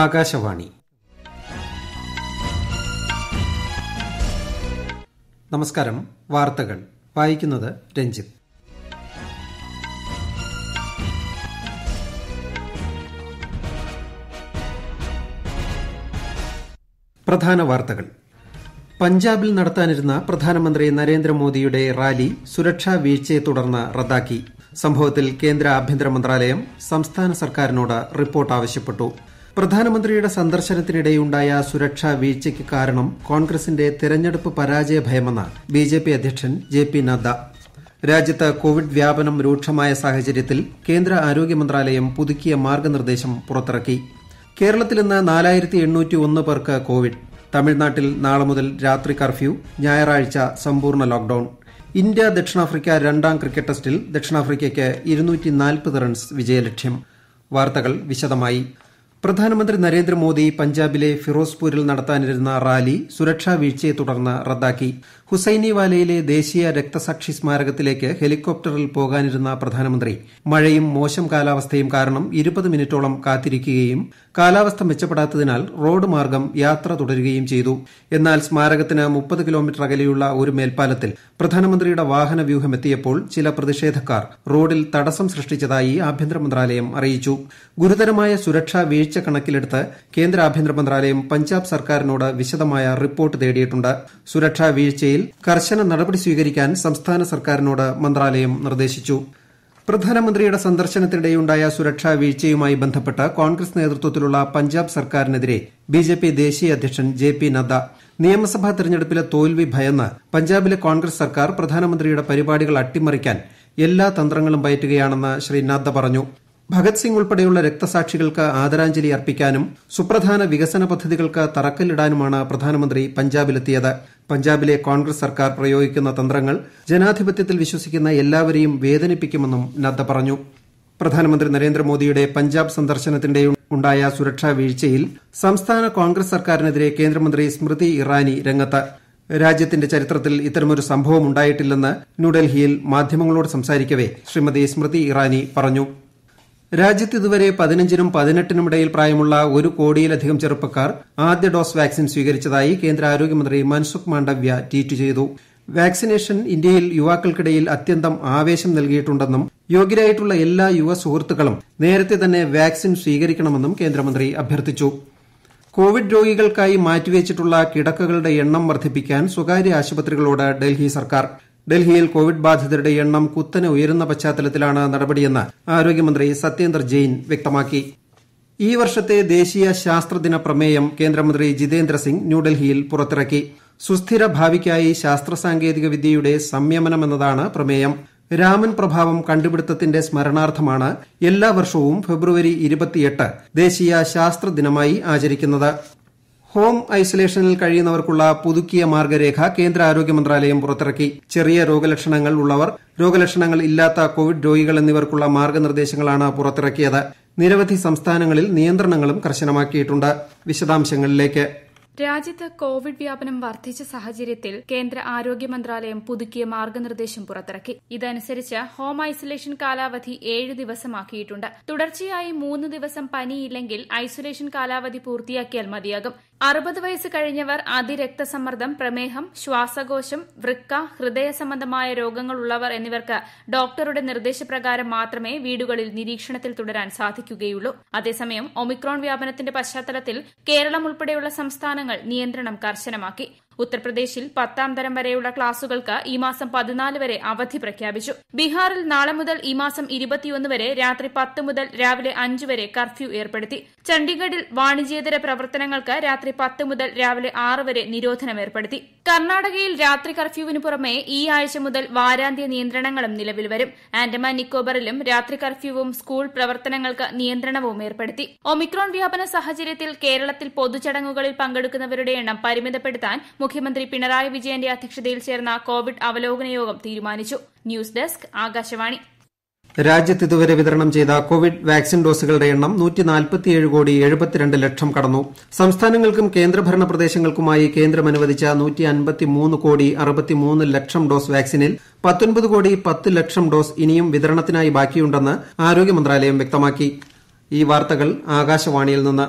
ആകാശവാണി നമസ്കാരം വാർത്തകൾ വായിക്കുന്നത് രഞ്ജിത്ത് പ്രധാന വാർത്തകൾ പഞ്ചാബിൽ നടത്താനിരുന്ന പ്രധാനമന്ത്രി നരേന്ദ്രമോദിയുടെ റാലി സുരക്ഷാ വീഴ്ചയെ തുടർന്ന് റദ്ദാക്കി സംഭവത്തിൽ കേന്ദ്ര ആഭ്യന്തര മന്ത്രാലയം സംസ്ഥാന സർക്കാരിനോട് റിപ്പോർട്ട് ആവശ്യപ്പെട്ടു പ്രധാനമന്ത്രിയുടെ സന്ദർശനത്തിനിടെയുണ്ടായ സുരക്ഷാ വീഴ്ചയ്ക്ക് കാരണം കോൺഗ്രസിന്റെ തെരഞ്ഞെടുപ്പ് പരാജയ ഭയമെന്ന് ബിജെപി അധ്യക്ഷൻ ജെ പി നദ്ദ രാജ്യത്ത് കോവിഡ് വ്യാപനം രൂക്ഷമായ സാഹചര്യത്തിൽ കേന്ദ്ര ആരോഗ്യ മന്ത്രാലയം പുതുക്കിയ മാർഗനിർദ്ദേശം പുറത്തിറക്കി കേരളത്തിൽ ഇന്ന് നാലായിരത്തി എണ്ണൂറ്റി ഒന്ന് പേർക്ക് കോവിഡ് തമിഴ്നാട്ടിൽ നാളെ മുതൽ രാത്രി കർഫ്യൂ ഞായറാഴ്ച സമ്പൂർണ്ണ ലോക്ഡൌൺ ഇന്ത്യ ദക്ഷിണാഫ്രിക്ക രണ്ടാം ക്രിക്കറ്റ് ടെസ്റ്റിൽ ദക്ഷിണാഫ്രിക്കയ്ക്ക് ഇരുന്നൂറ്റി നാൽപ്പത് റൺസ് വിജയലക്ഷ്യം വാർത്തകൾ വിശദമായി പ്രധാനമന്ത്രി നരേന്ദ്രമോദി പഞ്ചാബിലെ ഫിറോസ്പൂരിൽ നടത്താനിരുന്ന റാലി സുരക്ഷാ വീഴ്ചയെ തുടർന്ന് റദ്ദാക്കി ഹുസൈനിവാലയിലെ ദേശീയ രക്തസാക്ഷി സ്മാരകത്തിലേക്ക് ഹെലികോപ്റ്ററിൽ പോകാനിരുന്ന പ്രധാനമന്ത്രി മഴയും മോശം കാലാവസ്ഥയും കാരണം ഇരുപത് മിനിറ്റോളം കാത്തിരിക്കുകയും കാലാവസ്ഥ മെച്ചപ്പെടാത്തതിനാൽ റോഡ് മാർഗം യാത്ര തുടരുകയും ചെയ്തു എന്നാൽ സ്മാരകത്തിന് മുപ്പത് കിലോമീറ്റർ അകലെയുള്ള ഒരു മേൽപ്പാലത്തിൽ പ്രധാനമന്ത്രിയുടെ വ്യൂഹമെത്തിയപ്പോൾ ചില പ്രതിഷേധക്കാർ റോഡിൽ തടസ്സം സൃഷ്ടിച്ചതായി ആഭ്യന്തര മന്ത്രാലയം അറിയിച്ചു ഗുരുതരമായ സുരക്ഷാ വീഴ്ച കണക്കിലെടുത്ത് കേന്ദ്ര ആഭ്യന്തര മന്ത്രാലയം പഞ്ചാബ് സർക്കാരിനോട് വിശദമായ റിപ്പോർട്ട് തേടിയിട്ടുണ്ട് സുരക്ഷാ വീഴ്ചയിൽ കർശന നടപടി സ്വീകരിക്കാൻ സംസ്ഥാന സർക്കാരിനോട് മന്ത്രാലയം നിർദ്ദേശിച്ചു പ്രധാനമന്ത്രിയുടെ സന്ദർശനത്തിനിടെയുണ്ടായ സുരക്ഷാ വീഴ്ചയുമായി ബന്ധപ്പെട്ട് കോൺഗ്രസ് നേതൃത്വത്തിലുള്ള പഞ്ചാബ് സർക്കാരിനെതിരെ ബിജെപി ദേശീയ അധ്യക്ഷൻ ജെ പി നദ്ദ നിയമസഭാ തെരഞ്ഞെടുപ്പിലെ തോൽവി ഭയന്ന് പഞ്ചാബിലെ കോൺഗ്രസ് സർക്കാർ പ്രധാനമന്ത്രിയുടെ പരിപാടികൾ അട്ടിമറിക്കാൻ എല്ലാ തന്ത്രങ്ങളും പയറ്റുകയാണെന്ന് ശ്രീ നദ്ദ പറഞ്ഞു ഭഗത് സിംഗ് ഉൾപ്പെടെയുള്ള രക്തസാക്ഷികൾക്ക് ആദരാഞ്ജലി അർപ്പിക്കാനും സുപ്രധാന വികസന പദ്ധതികൾക്ക് തറക്കല്ലിടാനുമാണ് പ്രധാനമന്ത്രി പഞ്ചാബിലെത്തിയത് പഞ്ചാബിലെ കോൺഗ്രസ് സർക്കാർ പ്രയോഗിക്കുന്ന തന്ത്രങ്ങൾ ജനാധിപത്യത്തിൽ വിശ്വസിക്കുന്ന എല്ലാവരെയും വേദനിപ്പിക്കുമെന്നും നദ്ദ പറഞ്ഞു പ്രധാനമന്ത്രി നരേന്ദ്രമോദിയുടെ പഞ്ചാബ് സന്ദർശനത്തിന്റെ ഉണ്ടായ സുരക്ഷാ വീഴ്ചയിൽ സംസ്ഥാന കോൺഗ്രസ് സർക്കാരിനെതിരെ കേന്ദ്രമന്ത്രി സ്മൃതി ഇറാനി രംഗത്ത് രാജ്യത്തിന്റെ ചരിത്രത്തിൽ ഇത്തരമൊരു സംഭവം ഉണ്ടായിട്ടില്ലെന്ന് ന്യൂഡൽഹിയിൽ മാധ്യമങ്ങളോട് സംസാരിക്കവേ ശ്രീമതി സ്മൃതി ഇറാനി പറഞ്ഞു രാജ്യത്ത് ഇതുവരെ പതിനഞ്ചിനും ഇടയിൽ പ്രായമുള്ള ഒരു കോടിയിലധികം ചെറുപ്പക്കാർ ആദ്യ ഡോസ് വാക്സിൻ സ്വീകരിച്ചതായി കേന്ദ്ര ആരോഗ്യമന്ത്രി മൻസുഖ് മാണ്ഡവ്യ ട്വീറ്റ് ചെയ്തു വാക്സിനേഷൻ ഇന്ത്യയിൽ യുവാക്കൾക്കിടയിൽ അത്യന്തം ആവേശം നൽകിയിട്ടുണ്ടെന്നും യോഗ്യരായിട്ടുള്ള എല്ലാ യുവ സുഹൃത്തുക്കളും നേരത്തെ തന്നെ വാക്സിൻ സ്വീകരിക്കണമെന്നും കേന്ദ്രമന്ത്രി അഭ്യർത്ഥിച്ചു കോവിഡ് രോഗികൾക്കായി മാറ്റിവെച്ചിട്ടുള്ള കിടക്കകളുടെ എണ്ണം വർദ്ധിപ്പിക്കാൻ സ്വകാര്യ ആശുപത്രികളോട് ഡൽഹി സർക്കാർ ഡൽഹിയിൽ കോവിഡ് ബാധിതരുടെ എണ്ണം കുത്തനെ ഉയരുന്ന പശ്ചാത്തലത്തിലാണ് നടപടിയെന്ന് ആരോഗ്യമന്ത്രി സത്യേന്ദർ ജെയിൻ വ്യക്തമാക്കി ഈ വർഷത്തെ ദേശീയ ശാസ്ത്രദിന പ്രമേയം കേന്ദ്രമന്ത്രി ജിതേന്ദ്ര സിംഗ് ന്യൂഡൽഹിയിൽ പുറത്തിറക്കി സുസ്ഥിര ഭാവിക്കായി ശാസ്ത്ര സാങ്കേതിക വിദ്യയുടെ സംയമനമെന്നതാണ് പ്രമേയം രാമൻ പ്രഭാവം കണ്ടുപിടുത്തത്തിന്റെ സ്മരണാർത്ഥമാണ് എല്ലാ വർഷവും ഫെബ്രുവരി ദേശീയ ശാസ്ത്ര ദിനമായി ആചരിക്കുന്നത് ഹോം ഐസൊലേഷനിൽ കഴിയുന്നവർക്കുള്ള പുതുക്കിയ മാർഗ്ഗരേഖ കേന്ദ്ര ആരോഗ്യ മന്ത്രാലയം പുറത്തിറക്കി ചെറിയ രോഗലക്ഷണങ്ങൾ ഉള്ളവർ രോഗലക്ഷണങ്ങൾ ഇല്ലാത്ത കോവിഡ് രോഗികൾ എന്നിവർക്കുള്ള മാർഗ്ഗനിർദ്ദേശങ്ങളാണ് പുറത്തിറക്കിയത് നിരവധി സംസ്ഥാനങ്ങളിൽ നിയന്ത്രണങ്ങളും കർശനമാക്കിയിട്ടുണ്ട് വിശദാംശങ്ങളിലേക്ക് രാജ്യത്ത് കോവിഡ് വ്യാപനം വർദ്ധിച്ച സാഹചര്യത്തിൽ കേന്ദ്ര ആരോഗ്യ മന്ത്രാലയം പുതുക്കിയ മാർഗനിർദ്ദേശം പുറത്തിറക്കി ഇതനുസരിച്ച് ഹോം ഐസൊലേഷൻ കാലാവധി ഏഴ് ദിവസമാക്കിയിട്ടുണ്ട് തുടർച്ചയായി മൂന്ന് ദിവസം പനിയില്ലെങ്കിൽ ഐസൊലേഷൻ കാലാവധി പൂർത്തിയാക്കിയാൽ മതിയാകും അറുപത് വയസ്സ് കഴിഞ്ഞവർ അതിരക്തസമ്മർദ്ദം പ്രമേഹം ശ്വാസകോശം വൃക്ക ഹൃദയ സംബന്ധമായ രോഗങ്ങൾ ഉള്ളവർ എന്നിവർക്ക് ഡോക്ടറുടെ നിർദ്ദേശപ്രകാരം മാത്രമേ വീടുകളിൽ നിരീക്ഷണത്തിൽ തുടരാൻ സാധിക്കുകയുള്ളൂ അതേസമയം ഒമിക്രോൺ വ്യാപനത്തിന്റെ പശ്ചാത്തലത്തിൽ കേരളം ഉൾപ്പെടെയുള്ള സംസ്ഥാനങ്ങൾ നിയന്ത്രണം കർശനമാക്കി ഉത്തർപ്രദേശിൽ പത്താം തരം വരെയുള്ള ക്ലാസുകൾക്ക് ഈ മാസം പതിനാല് വരെ അവധി പ്രഖ്യാപിച്ചു ബീഹാറിൽ നാളെ മുതൽ ഈ മാസം ഇരുപത്തിയൊന്ന് വരെ രാത്രി പത്ത് മുതൽ രാവിലെ അഞ്ച് വരെ കർഫ്യൂ ഏർപ്പെടുത്തി ചണ്ഡീഗഡിൽ വാണിജ്യേതര പ്രവർത്തനങ്ങൾക്ക് രാത്രി പത്ത് മുതൽ രാവിലെ ആറ് വരെ നിരോധനം ഏർപ്പെടുത്തി കർണാടകയിൽ രാത്രി കർഫ്യൂവിന് പുറമെ ഈ ആഴ്ച മുതൽ വാരാന്ത്യ നിയന്ത്രണങ്ങളും നിലവിൽ വരും ആൻഡമാൻ നിക്കോബറിലും രാത്രി കർഫ്യൂവും സ്കൂൾ പ്രവർത്തനങ്ങൾക്ക് നിയന്ത്രണവും ഏർപ്പെടുത്തി ഒമിക്രോൺ വ്യാപന സാഹചര്യത്തിൽ കേരളത്തിൽ പൊതുചടങ്ങുകളിൽ പങ്കെടുക്കുന്നവരുടെ എണ്ണം പരിമിതപ്പെടുത്താൻ മുഖ്യമന്ത്രി പിണറായി വിജയന്റെ അധ്യക്ഷതയിൽ ചേർന്ന കോവിഡ് അവലോകന യോഗം തീരുമാനിച്ചു ന്യൂസ് ഡെസ്ക് ആകാശവാണി രാജ്യത്ത് ഇതുവരെ വിതരണം ചെയ്ത കോവിഡ് വാക്സിൻ ഡോസുകളുടെ എണ്ണം കോടി ലക്ഷം കടന്നു സംസ്ഥാനങ്ങൾക്കും കേന്ദ്രഭരണ പ്രദേശങ്ങൾക്കുമായി കേന്ദ്രം അനുവദിച്ച കോടി ലക്ഷം ഡോസ് വാക്സിനിൽ കോടി പത്ത് ലക്ഷം ഡോസ് ഇനിയും വിതരണത്തിനായി ബാക്കിയുണ്ടെന്ന് ആരോഗ്യ മന്ത്രാലയം വ്യക്തമാക്കി ഈ വാർത്തകൾ ആകാശവാണിയിൽ നിന്ന്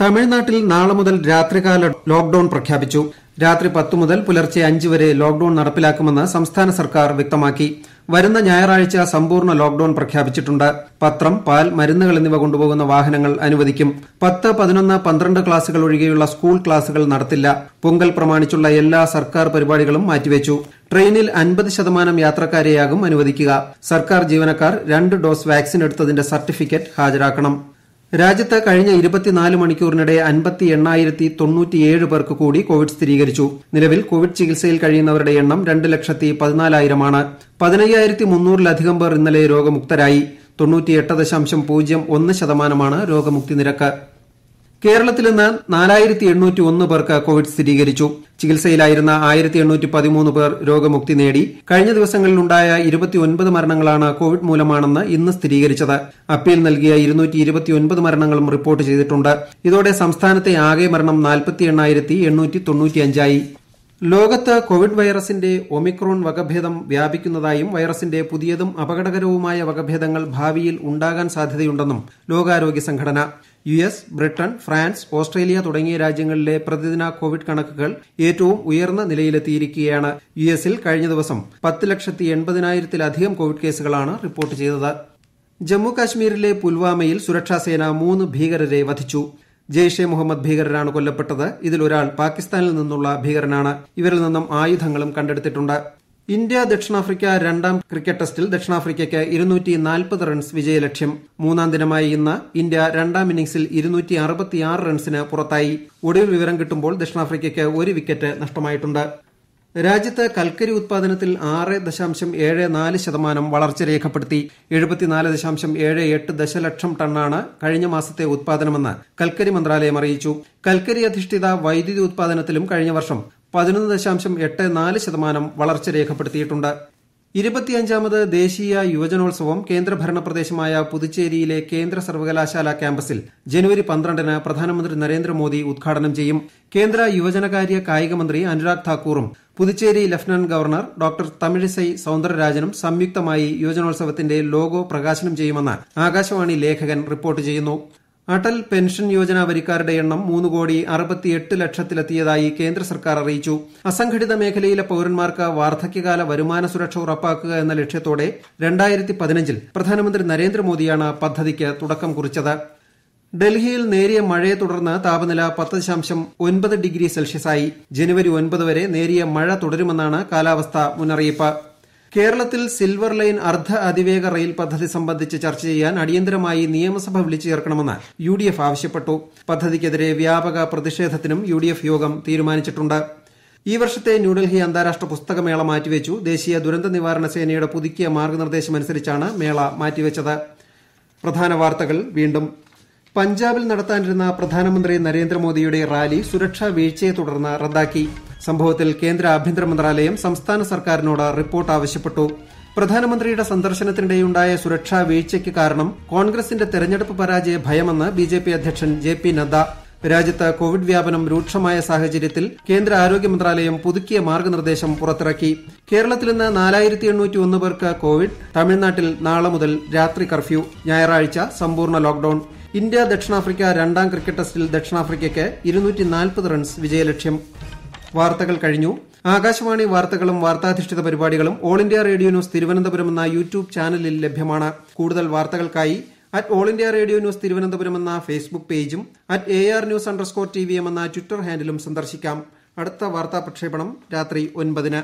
തമിഴ്നാട്ടിൽ നാളെ മുതൽ രാത്രികാല ലോക്ഡൌൺ പ്രഖ്യാപിച്ചു രാത്രി പത്ത് മുതൽ പുലർച്ചെ അഞ്ച് വരെ ലോക്ഡൌൺ നടപ്പിലാക്കുമെന്ന് സംസ്ഥാന സർക്കാർ വ്യക്തമാക്കി വരുന്ന ഞായറാഴ്ച സമ്പൂർണ്ണ ലോക്ഡൌൺ പ്രഖ്യാപിച്ചിട്ടുണ്ട് പത്രം പാൽ മരുന്നുകൾ എന്നിവ കൊണ്ടുപോകുന്ന വാഹനങ്ങൾ അനുവദിക്കും പത്ത് പതിനൊന്ന് പന്ത്രണ്ട് ക്ലാസുകൾ ഒഴികെയുള്ള സ്കൂൾ ക്ലാസുകൾ നടത്തില്ല പൊങ്കൽ പ്രമാണിച്ചുള്ള എല്ലാ സർക്കാർ പരിപാടികളും മാറ്റിവെച്ചു ട്രെയിനിൽ അൻപത് ശതമാനം യാത്രക്കാരെയാകും അനുവദിക്കുക സർക്കാർ ജീവനക്കാർ രണ്ട് ഡോസ് വാക്സിൻ എടുത്തതിന്റെ സർട്ടിഫിക്കറ്റ് ഹാജരാക്കണം രാജ്യത്ത് കഴിഞ്ഞ ഇരുപത്തിനാല് മണിക്കൂറിനിടെ അൻപത്തി എണ്ണായിരത്തി തൊണ്ണൂറ്റിയേഴ് പേർക്ക് കൂടി കോവിഡ് സ്ഥിരീകരിച്ചു നിലവിൽ കോവിഡ് ചികിത്സയിൽ കഴിയുന്നവരുടെ എണ്ണം രണ്ട് ലക്ഷത്തി പതിനാലായിരമാണ് പതിനയ്യായിരത്തി മുന്നൂറിലധികം പേർ ഇന്നലെ രോഗമുക്തരായി തൊണ്ണൂറ്റിയെട്ട് ദശാംശം പൂജ്യം ഒന്ന് ശതമാനമാണ് രോഗമുക്തി നിരക്ക് കേരളത്തിൽ ഇന്ന് നാലായിരത്തി എണ്ണൂറ്റി ഒന്ന് പേർക്ക് കോവിഡ് സ്ഥിരീകരിച്ചു ചികിത്സയിലായിരുന്ന ആയിരത്തി എണ്ണൂറ്റി പതിമൂന്ന് പേർ രോഗമുക്തി നേടി കഴിഞ്ഞ ദിവസങ്ങളിലുണ്ടായ ഇരുപത്തിയൊൻപത് മരണങ്ങളാണ് കോവിഡ് മൂലമാണെന്ന് ഇന്ന് സ്ഥിരീകരിച്ചത് അപ്പീൽ നൽകിയ ഇരുന്നൂറ്റി ഇരുപത്തിയൊൻപത് മരണങ്ങളും റിപ്പോർട്ട് ചെയ്തിട്ടുണ്ട് ഇതോടെ സംസ്ഥാനത്തെ ആകെ മരണം നാൽപ്പത്തി എണ്ണായിരത്തി എണ്ണൂറ്റി തൊണ്ണൂറ്റിയഞ്ചായി ലോകത്ത് കോവിഡ് വൈറസിന്റെ ഒമിക്രോൺ വകഭേദം വ്യാപിക്കുന്നതായും വൈറസിന്റെ പുതിയതും അപകടകരവുമായ വകഭേദങ്ങൾ ഭാവിയിൽ ഉണ്ടാകാൻ സാധ്യതയുണ്ടെന്നും ലോകാരോഗ്യ സംഘടന U S Britain France Australia തുടങ്ങിയ രാജ്യങ്ങളിലെ പ്രതിദിന കോവിഡ് കണക്കുകൾ ഏറ്റവും ഉയർന്ന നിലയിലെത്തിയിരിക്കുകയാണ് യു എസിൽ കഴിഞ്ഞ ദിവസം പത്ത് ലക്ഷത്തി എൺപതിനായിരത്തിലധികം കോവിഡ് കേസുകളാണ് റിപ്പോർട്ട് ചെയ്തത് ജമ്മു കാശ്മീരിലെ പുൽവാമയിൽ സുരക്ഷാസേന മൂന്ന് ഭീകരരെ വധിച്ചു ജെയ്ഷെ മുഹമ്മദ് ഭീകരരാണ് കൊല്ലപ്പെട്ടത് ഇതിലൊരാൾ പാകിസ്ഥാനിൽ നിന്നുള്ള ഭീകരനാണ് ഇവരിൽ നിന്നും ആയുധങ്ങളും കണ്ടെടുത്തിട്ടുണ്ട് ഇന്ത്യ ദക്ഷിണാഫ്രിക്ക രണ്ടാം ക്രിക്കറ്റ് ടെസ്റ്റിൽ ദക്ഷിണാഫ്രിക്കയ്ക്ക് ഇരുന്നൂറ്റി നാൽപ്പത് റൺസ് വിജയലക്ഷ്യം മൂന്നാം ദിനമായ ഇന്ന് ഇന്ത്യ രണ്ടാം ഇന്നിംഗ്സിൽ ഇരുന്നൂറ്റി അറുപത്തിയാറ് റൺസിന് പുറത്തായി ഒടുവിൽ വിവരം കിട്ടുമ്പോൾ ദക്ഷിണാഫ്രിക്കയ്ക്ക് ഒരു വിക്കറ്റ് നഷ്ടമായിട്ടുണ്ട് രാജ്യത്ത് കൽക്കരി ഉത്പാദനത്തിൽ ആറ് ദശാംശം ഏഴ് നാല് ശതമാനം വളർച്ച രേഖപ്പെടുത്തി എഴുപത്തിനാല് ദശാംശം ഏഴ് എട്ട് ദശലക്ഷം ടണ്ണാണ് കഴിഞ്ഞ മാസത്തെ ഉത്പാദനമെന്ന് കൽക്കരി മന്ത്രാലയം അറിയിച്ചു കൽക്കരി അധിഷ്ഠിത വൈദ്യുതി ഉത്പാദനത്തിലും കഴിഞ്ഞ വർഷം പതിനൊന്ന് ദശാംശം എട്ട് നാല് ശതമാനം വളർച്ച രേഖപ്പെടുത്തിയിട്ടുണ്ട് ഇരുപത്തിയഞ്ചാമത് ദേശീയ യുവജനോത്സവം കേന്ദ്രഭരണ പ്രദേശമായ പുതുച്ചേരിയിലെ കേന്ദ്ര സർവകലാശാല ക്യാമ്പസിൽ ജനുവരി പന്ത്രണ്ടിന് പ്രധാനമന്ത്രി നരേന്ദ്രമോദി ഉദ്ഘാടനം ചെയ്യും കേന്ദ്ര യുവജനകാര്യ കായിക മന്ത്രി അനുരാഗ് താക്കൂറും Puducherry lieutenant governor doctor Tamilisai സൌന്ദരരാജനും സംയുക്തമായി യുവജനോത്സവത്തിന്റെ ലോഗോ പ്രകാശനം ചെയ്യുമെന്ന് ആകാശവാണി ലേഖകൻ റിപ്പോർട്ട് ചെയ്യുന്നു അടൽ പെൻഷൻ യോജന വരിക്കാരുടെ എണ്ണം മൂന്ന് കോടി അറുപത്തിയെട്ട് ലക്ഷത്തിലെത്തിയതായി കേന്ദ്ര സർക്കാർ അറിയിച്ചു അസംഘടിത മേഖലയിലെ പൌരന്മാർക്ക് വാർദ്ധക്യകാല വരുമാന സുരക്ഷ ഉറപ്പാക്കുക എന്ന ലക്ഷ്യത്തോടെ രണ്ടായിരത്തി പതിനഞ്ചിൽ പ്രധാനമന്ത്രി നരേന്ദ്രമോദിയാണ് പദ്ധതിക്ക് തുടക്കം കുറിച്ചത് ഡൽഹിയിൽ നേരിയ മഴയെ തുടർന്ന് താപനില പത്ത് ദശാംശം ഒൻപത് ഡിഗ്രി സെൽഷ്യസായി ജനുവരി ഒൻപത് വരെ നേരിയ മഴ തുടരുമെന്നാണ് കാലാവസ്ഥാ മുന്നറിയിപ്പ് കേരളത്തിൽ സിൽവർ ലൈൻ അർദ്ധ അതിവേഗ റെയിൽ പദ്ധതി സംബന്ധിച്ച് ചർച്ച ചെയ്യാൻ അടിയന്തരമായി നിയമസഭ വിളിച്ചു ചേർക്കണമെന്ന് യു ഡി എഫ് ആവശ്യപ്പെട്ടു പദ്ധതിക്കെതിരെ വ്യാപക പ്രതിഷേധത്തിനും യു ഡി എഫ് യോഗം തീരുമാനിച്ചിട്ടുണ്ട് ഈ വർഷത്തെ ന്യൂഡൽഹി അന്താരാഷ്ട്ര പുസ്തകമേള മാറ്റിവെച്ചു ദേശീയ ദുരന്ത നിവാരണ സേനയുടെ പുതുക്കിയ മാർഗനിർദ്ദേശമനുസരിച്ചാണ് മേള മാറ്റിവെച്ചത് പ്രധാന വാർത്തകൾ വീണ്ടും പഞ്ചാബിൽ നടത്താനിരുന്ന പ്രധാനമന്ത്രി നരേന്ദ്രമോദിയുടെ റാലി സുരക്ഷാ വീഴ്ചയെ തുടർന്ന് റദ്ദാക്കി സംഭവത്തിൽ കേന്ദ്ര ആഭ്യന്തര മന്ത്രാലയം സംസ്ഥാന സർക്കാരിനോട് റിപ്പോർട്ട് ആവശ്യപ്പെട്ടു പ്രധാനമന്ത്രിയുടെ സന്ദർശനത്തിനിടെയുണ്ടായ സുരക്ഷാ വീഴ്ചയ്ക്ക് കാരണം കോൺഗ്രസിന്റെ തെരഞ്ഞെടുപ്പ് പരാജയ ഭയമെന്ന് ബിജെപി അധ്യക്ഷൻ ജെ പി നദ്ദ രാജ്യത്ത് കോവിഡ് വ്യാപനം രൂക്ഷമായ സാഹചര്യത്തിൽ കേന്ദ്ര ആരോഗ്യ മന്ത്രാലയം പുതുക്കിയ മാർഗനിർദ്ദേശം പുറത്തിറക്കി കേരളത്തിൽ നിന്ന് നാലായിരത്തി എണ്ണൂറ്റി ഒന്ന് പേർക്ക് കോവിഡ് തമിഴ്നാട്ടിൽ നാളെ മുതൽ രാത്രി കർഫ്യൂ ഞായറാഴ്ച സമ്പൂർണ്ണ ലോക്ഡൌൺ ഇന്ത്യ ദക്ഷിണാഫ്രിക്ക രണ്ടാം ക്രിക്കറ്റ് ടെസ്റ്റിൽ ദക്ഷിണാഫ്രിക്കയ്ക്ക് ഇരുന്നൂറ്റി നാൽപ്പത് റൺസ് വിജയലക്ഷ്യം വാർത്തകൾ കഴിഞ്ഞു ആകാശവാണി വാർത്തകളും വാർത്താധിഷ്ഠിത പരിപാടികളും all India radio news Thiruvananthapuram എന്ന യൂട്യൂബ് ചാനലിൽ ലഭ്യമാണ് കൂടുതൽ വാർത്തകൾക്കായി at all India radio news Thiruvananthapuram എന്ന ഫേസ്ബുക്ക് പേജും at A R news underscore T V M എന്ന ട്വിറ്റർ ഹാൻഡിലും സന്ദർശിക്കാം അടുത്ത വാർത്താ പ്രക്ഷേപണം രാത്രി ഒൻപതിന്